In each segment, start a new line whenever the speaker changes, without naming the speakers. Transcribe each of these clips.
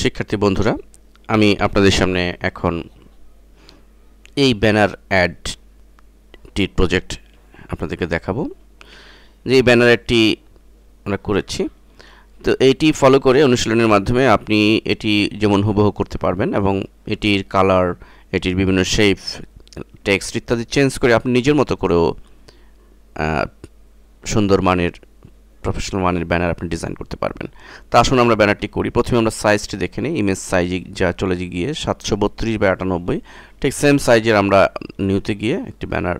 শিক্ষার্থী বন্ধুরা আমি আপনাদের সামনে এখন এই ব্যানার অ্যাডটি প্রজেক্ট আপনাদেরকে দেখাবো যে এই ব্যানার অ্যাডটি আমরা করেছি তো এটি ফলো করে অনুশীলনের মাধ্যমে আপনি এটি যেমন হুবহু করতে পারবেন এবং এটির কালার এটির বিভিন্ন শেপ টেক্সট ইত্যাদি চেঞ্জ করে আপনি নিজের মতো করেও সুন্দর মানের প্রফেশনাল মানের ব্যানার আপনি ডিজাইন করতে পারবেন তা আসুন আমরা ব্যানারটি করি প্রথমে আমরা সাইজটি দেখে নিই ইমেজ সাইজে যা চলে গিয়ে সাতশো বত্রিশ বাই আটানব্বই ঠিক সেম সাইজের আমরা নিউতে গিয়ে একটি ব্যানার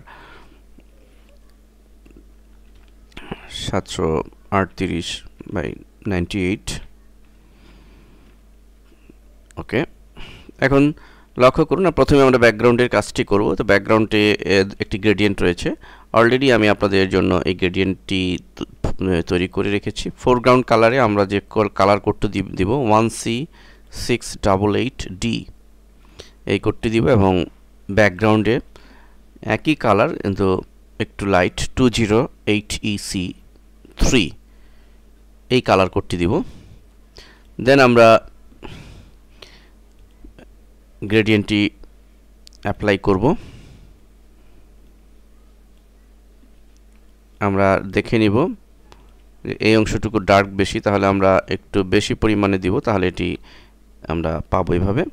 সাতশো আটত্রিশ বাই নাইনটি এইট ওকে এখন লক্ষ্য করুন না প্রথমে আমরা ব্যাকগ্রাউন্ডের কাজটি করব তো ব্যাকগ্রাউন্ডে একটি গ্রেডিয়েন্ট রয়েছে অলরেডি আমি আপনাদের জন্য এই গ্রেডিয়েন্টটি তৈরি করে রেখেছি ফোরগ্রাউন্ড কালারে আমরা যে কালার কোডটি দিব one C six double eight D এই কোডটি দিব এবং ব্যাকগ্রাউন্ডে একই কালার কিন্তু একটু light two zero eight EC three এই কালার কোডটি দিব দেন আমরা গ্রেডিয়েন্টটি অ্যাপ্লাই করব আমরা দেখে নিব এই অংশটুকু ডার্ক বেশি তাহলে আমরা একটু বেশি পরিমাণে দিব তাহলে এটি আমরা পাবো এভাবে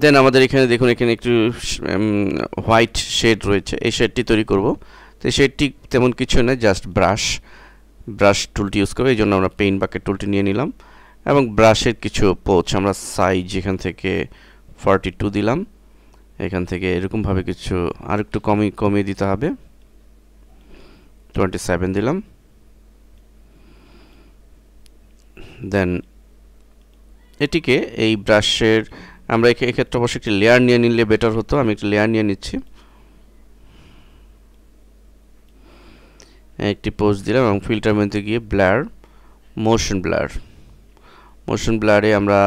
দেন আমাদের এখানে দেখুন এখানে একটু হোয়াইট শেড রয়েছে এই শেডটি তৈরি করব তো এই শেডটি তেমন কিছু নয় জাস্ট ব্রাশ ব্রাশ টুলটি ইউজ করবো এই জন্য আমরা পেন বাকেট টুলটি নিয়ে নিলাম এবং ব্রাশের কিছু পোচ আমরা সাইজ এখান থেকে ফর্টি টু দিলাম এখান থেকে এরকমভাবে কিছু আর একটু কমই কমিয়ে দিতে হবে টোয়েন্টি সেভেন দিলাম দেন এটিকে এই ব্রাশের আমরা এক্ষেত্রে অবশ্যই একটি লেয়ার নিয়ে নিলে বেটার হতো আমি একটি লেয়ার নিয়ে নিচ্ছি একটি পোজ দিলাম এবং ফিল্টার মেনতে গিয়ে ব্লার মোশন ব্লার মোশন ব্লারে আমরা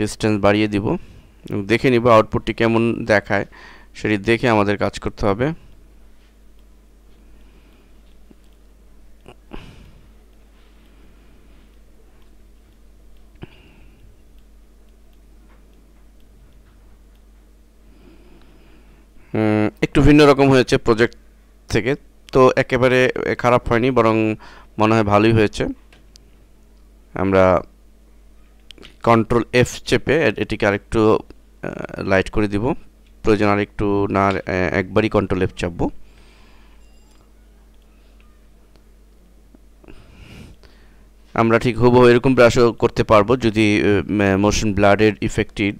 ডিস্টেন্স বাড়িয়ে দিব দেখে নিব আউটপুটটি কেমন দেখায় সেটি দেখে আমাদের কাজ করতে হবে একটু ভিন্ন রকম হয়েছে প্রজেক্ট থেকে তো একেবারে খারাপ হয়নি বরং মনে হয় ভালোই হয়েছে আমরা কন্ট্রোল এফ চেপে এটিকে আরেকটু লাইট করে দিব প্রয়োজন আরেকটু না একবারই কন্ট্রোল এফ চাপবো আমরা ঠিক হবো এরকম ব্রাশও করতে পারবো যদি মোশন ব্লাডের ইফেক্টিভ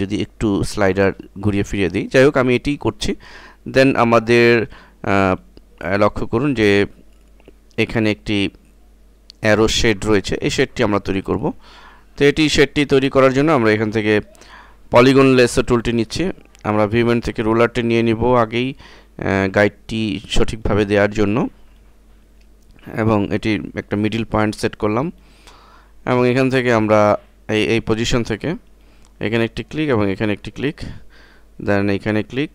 যদি একটু স্লাইডার ঘুরিয়ে ফিরিয়ে দিই যাই হোক আমি এটি করছি দেন আমাদের লক্ষ্য করুন যে এখানে একটি অ্যারো শেড রয়েছে এই শেডটি আমরা তৈরি করব তো এটি শেডটি তৈরি করার জন্য আমরা এখান থেকে পলিগন লেসো টুলটি নিচ্ছি আমরা ভিউমেন থেকে রোলারটি নিয়ে নিব আগেই গাইডটি সঠিকভাবে দেওয়ার জন্য এবং এটি একটা মিডিল পয়েন্ট সেট করলাম এবং এখান থেকে আমরা এই এই পজিশন থেকে এখানে একটি ক্লিক এবং এখানে একটি ক্লিক দেন এখানে ক্লিক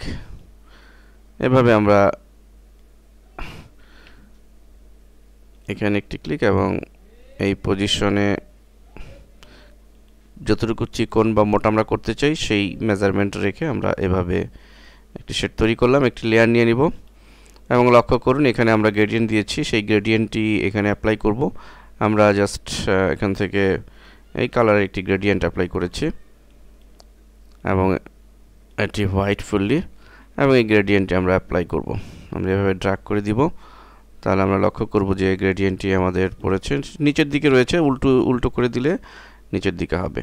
এভাবে আমরা এখানে একটি ক্লিক এবং এই পজিশনে যতটুকু চিকন বা মোটা আমরা করতে চাই সেই মেজারমেন্ট রেখে আমরা এভাবে একটি শেড তৈরি করলাম একটি লেয়ার নিয়ে নিব এবং লক্ষ্য করুন এখানে আমরা গ্রেডিয়েন্ট দিয়েছি সেই গ্রেডিয়েন্টটি এখানে অ্যাপ্লাই করব আমরা জাস্ট এখান থেকে এই কালারের একটি গ্রেডিয়েন্ট অ্যাপ্লাই করেছি এবং এটি হোয়াইট ফুললি এবং এই গ্রেডিয়েন্টটি আমরা অ্যাপ্লাই করব আমরা এভাবে ড্রাগ করে দিব তাহলে আমরা লক্ষ্য করব যে গ্রেডিয়েন্টটি আমাদের পড়েছে নিচের দিকে রয়েছে উল্টো উল্টো করে দিলে নিচের দিকে হবে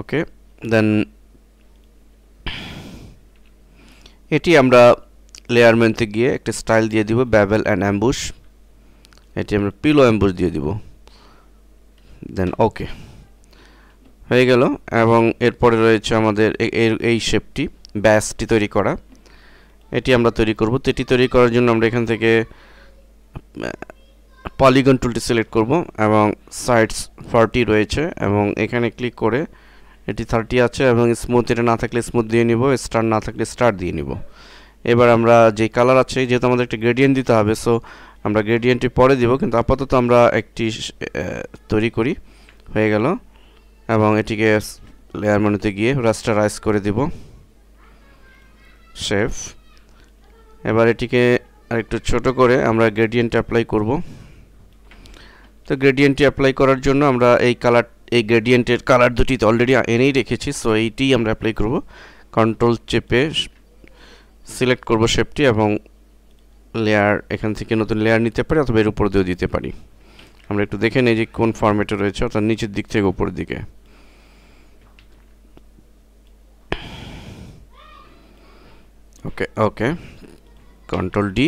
ওকে দেন এটি আমরা লেয়ার মেনতে গিয়ে একটা স্টাইল দিয়ে দিব ব্যাবেল অ্যান্ড অ্যাম্বুশ এটি আমরা পিলো অ্যাম্বুশ দিয়ে দিব দেন ওকে হয়ে গেল এবং এরপরে রয়েছে আমাদের এই শেপটি ব্যাসটি তৈরি করা এটি আমরা তৈরি করব তো এটি তৈরি করার জন্য আমরা এখান থেকে পলিগন টুলটি সিলেক্ট করব এবং সাইডস ফর্টি রয়েছে এবং এখানে ক্লিক করে এটি থার্টি আছে এবং স্মুথ এটা না থাকলে স্মুথ দিয়ে নিব স্টার না থাকলে স্টার দিয়ে নিব এবার আমরা যে কালার আছে যেহেতু আমাদের একটা গ্রেডিয়েন্ট দিতে হবে সো আমরা গ্রেডিয়েন্টটি পরে দিব কিন্তু আপাতত আমরা একটি তৈরি করি হয়ে গেল এবং এটিকে লেয়ার মেনুতে গিয়ে রাস্টারাইজ করে দিব শেফ এবার এটিকে আরেকটু ছোট করে আমরা গ্রেডিয়েন্ট অ্যাপ্লাই করব তো গ্রেডিয়েন্টটি অ্যাপ্লাই করার জন্য আমরা এই কালার এই গ্রেডিয়েন্টের কালার দুটি তো অলরেডি এনেই রেখেছি সো এইটি আমরা অ্যাপ্লাই করব কন্ট্রোল চেপে সিলেক্ট করব শেপটি এবং লেয়ার এখান থেকে নতুন লেয়ার নিতে পারি অথবা এর উপর দিয়েও দিতে পারি আমরা একটু দেখে নিই যে কোন ফর্মেটে রয়েছে অর্থাৎ নিচের দিক থেকে উপরের দিকে ওকে ওকে কন্ট্রোল ডি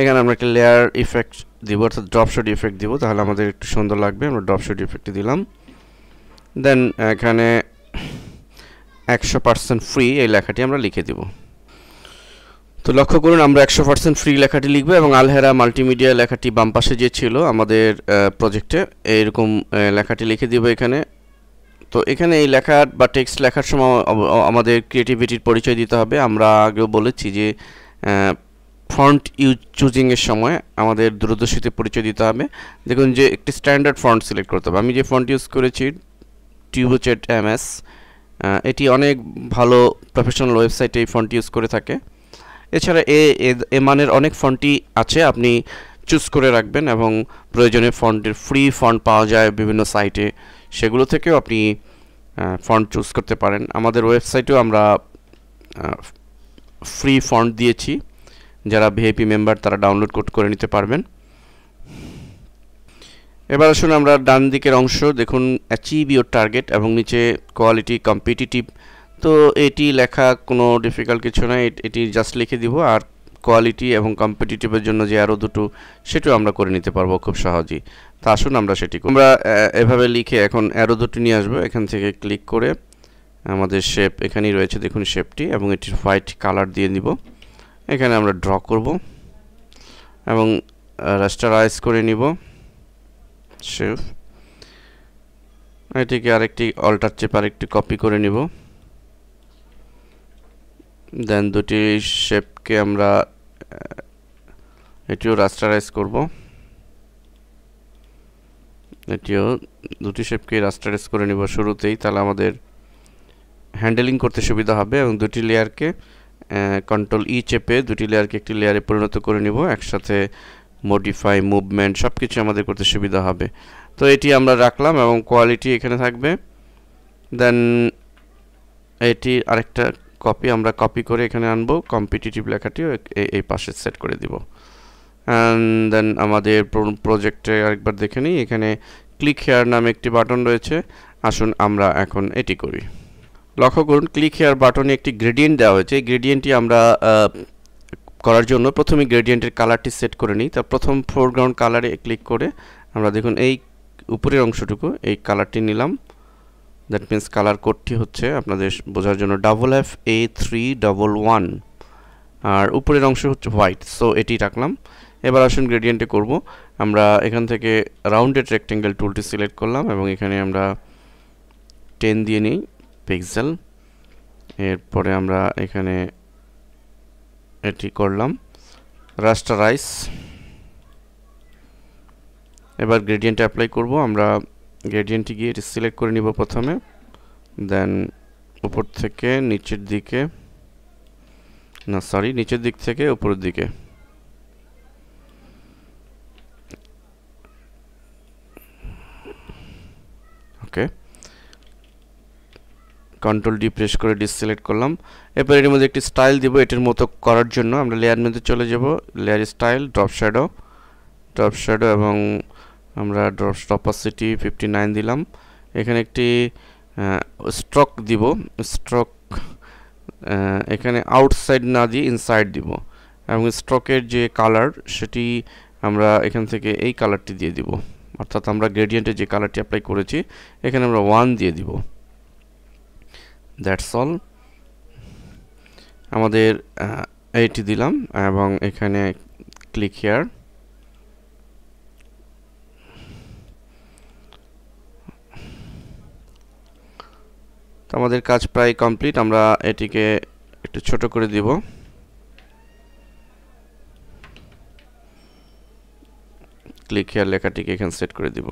এখানে আমরা একটা লেয়ার ইফেক্ট দিব অর্থাৎ ড্রপ শট ইফেক্ট দিব তাহলে আমাদের একটু সুন্দর লাগবে আমরা ড্রপ শট ইফেক্ট দিলাম দেন এখানে একশো পার্সেন্ট ফ্রি এই লেখাটি আমরা লিখে দিব তো লক্ষ্য করুন আমরা একশো পার্সেন্ট ফ্রি লেখাটি লিখব এবং আলহেরা মাল্টিমিডিয়া লেখাটি বাম পাশে যে ছিল আমাদের প্রজেক্টে এইরকম লেখাটি লিখে দিব এখানে তো এখানে এই লেখার বা টেক্সট লেখার সময় আমাদের ক্রিয়েটিভিটির পরিচয় দিতে হবে আমরা আগেও বলেছি যে ফন্ট ইউজ চুজিংয়ের সময় আমাদের দূরদর্শীতে পরিচয় দিতে হবে দেখুন যে একটি স্ট্যান্ডার্ড ফন্ট সিলেক্ট করতে হবে আমি যে ফন্ট ইউজ করেছি টিউবচেট এম এস এটি অনেক ভালো প্রফেশনাল ওয়েবসাইটে এই ফন্ট ইউজ করে থাকে এছাড়া এ এ মানের অনেক ফন্টই আছে আপনি চুজ করে রাখবেন এবং প্রয়োজনে ফন্টের ফ্রি ফন্ট পাওয়া যায় বিভিন্ন সাইটে সেগুলো থেকেও আপনি ফন্ট চুজ করতে পারেন আমাদের ওয়েবসাইটেও আমরা ফ্রি ফন্ট দিয়েছি যারা ভিআইপি মেম্বার তারা ডাউনলোড করে নিতে পারবেন এবার আসুন আমরা ডান দিকের অংশ দেখুন অ্যাচিভ ইউর টার্গেট এবং নিচে কোয়ালিটি কম্পিটিটিভ তো এটি লেখা কোনো ডিফিকাল্ট কিছু নয় এটি জাস্ট লিখে দিব আর কোয়ালিটি এবং কম্পিটিটিভের জন্য যে আরও দুটো সেটিও আমরা করে নিতে পারবো খুব সহজেই তা আসুন আমরা সেটি আমরা এভাবে লিখে এখন অ্যারো দুটি নিয়ে আসবো এখান থেকে ক্লিক করে আমাদের শেপ এখানেই রয়েছে দেখুন শেপটি এবং এটির হোয়াইট কালার দিয়ে নিব এখানে আমরা ড্র করব এবং রাস্টারাইজ করে নিব শেপ এটিকে আরেকটি অল্টার চেপ আরেকটি কপি করে নিব দেন দুটি শেপকে আমরা এটিও রাস্টারাইজ করব এটিও দুটি শেপকে রাস্টারাইজ করে নিব শুরুতেই তাহলে আমাদের হ্যান্ডেলিং করতে সুবিধা হবে এবং দুটি লেয়ারকে কন্ট্রোল ই চেপে দুটি লেয়ারকে একটি লেয়ারে পরিণত করে নিব একসাথে মডিফাই মুভমেন্ট সব কিছু আমাদের করতে সুবিধা হবে তো এটি আমরা রাখলাম এবং কোয়ালিটি এখানে থাকবে দেন এটি আরেকটা কপি আমরা কপি করে এখানে আনবো কম্পিটিটিভ লেখাটিও এই পাশে সেট করে দিব অ্যান্ড দেন আমাদের প্রজেক্টে আরেকবার দেখে নিই এখানে ক্লিক হেয়ার নামে একটি বাটন রয়েছে আসুন আমরা এখন এটি করি লক্ষ্য করুন ক্লিক হেয়ার বাটনে একটি গ্রেডিয়েন্ট দেওয়া হয়েছে এই গ্রেডিয়েন্টটি আমরা করার জন্য প্রথমে গ্রেডিয়েন্টের কালারটি সেট করে নিই তার প্রথম ফোরগ্রাউন্ড কালারে ক্লিক করে আমরা দেখুন এই উপরের অংশটুকু এই কালারটি নিলাম দ্যাট মিন্স কালার কোডটি হচ্ছে আপনাদের বোঝার জন্য double F A three double one আর উপরের অংশ হচ্ছে হোয়াইট সো এটি রাখলাম এবার আসুন গ্রেডিয়েন্টে করব আমরা এখান থেকে রাউন্ডেড রেক্টেঙ্গেল টুলটি সিলেক্ট করলাম এবং এখানে আমরা টেন দিয়ে নিই পিক্সেল এরপরে আমরা এখানে এটি করলাম রাস্টারাইস এবার গ্রেডিয়েন্টে অ্যাপ্লাই করব আমরা গ্রেডিয়েন্টে গিয়ে এটি সিলেক্ট করে নিব প্রথমে দেন উপর থেকে নিচের দিকে না সরি নিচের দিক থেকে উপরের দিকে ওকে কন্ট্রোল ডি প্রেস করে ডিসসিলেক্ট করলাম এরপর এর মধ্যে একটি স্টাইল দিব এটির মতো করার জন্য আমরা লেয়ার মধ্যে চলে যাব layer style drop shadow drop shadow এবং আমরা ড্রপ অপাসিটি ফিফটি নাইন দিলাম এখানে একটি স্ট্রক দিব স্ট্রক এখানে আউটসাইড না দিয়ে ইনসাইড দিব এবং স্ট্রকের যে কালার সেটি আমরা এখান থেকে এই কালারটি দিয়ে দিব অর্থাৎ আমরা গ্রেডিয়েন্টে যে কালারটি অ্যাপ্লাই করেছি এখানে আমরা ওয়ান দিয়ে দিব দ্যাটস অল আমাদের এইটি দিলাম এবং এখানে ক্লিক হেয়ার তো আমাদের কাজ প্রায় কমপ্লিট আমরা এটিকে একটু ছোট করে দিব ক্লিক হেয়ার লেখাটিকে এখানে সেট করে দিব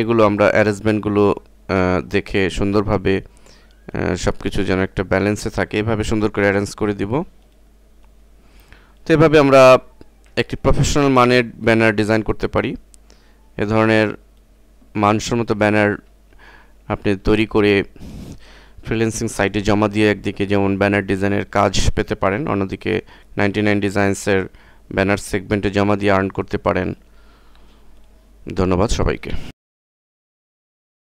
এগুলো আমরা অ্যারেঞ্জমেন্টগুলো দেখে সুন্দরভাবে সব কিছু যেন একটা ব্যালেন্সে থাকে এভাবে সুন্দর করে অ্যারেঞ্জ করে দিব তো এভাবে আমরা একটি প্রফেশনাল মানের ব্যানার ডিজাইন করতে পারি এ ধরনের মানসম্মত ব্যানার আপনি তৈরি করে ফ্রিল্যান্সিং সাইটে জমা দিয়ে একদিকে যেমন ব্যানার ডিজাইনের কাজ পেতে পারেন অন্যদিকে নাইনটি নাইন ডিজাইন্সের ব্যানার সেগমেন্টে জমা দিয়ে আর্ন করতে পারেন ধন্যবাদ সবাইকে